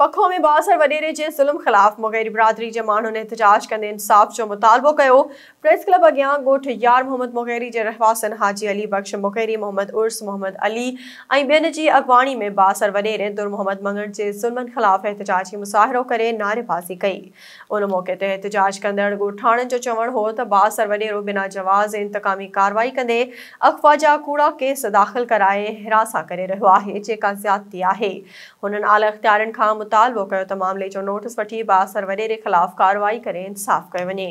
पखों में बासर वडेरे के जुलम ख़िलाफ़ मुग़ैर बिरादरी के मानून एहतजाज कद इंसाफ़ जो मुतालबो कर प्रेस क्लब अॻियां गोठ यार मोहम्मद मुग़ैरी के रहवासन हाजी अली बख्श मुग़ैरी मोहम्मद उर्स मोहम्मद अली बेन की अगवाणी में बासर वडेरे दुर मोहम्मद मंगण के ज़ुल्मनि ख़िलाफ़ की मुसाहिरो कर नारेबाज़ी कई उन मौक़े पर एहतजाज कंदड़ ॻोठाणनि जो हो तो बासर वडेरो बिना जवाज़ इंतक़ामी कार्रवाई कदे अख़वा कूड़ा केस दाख़िल कराए हिरासा कर रो है जेका ज़्यादती है उन्होंने आला अख्तियार मुतालबो कर तमाम मामले जो नोटिस वी बासर के खिलाफ़ कार्रवाई कर इंसाफ़ कर वे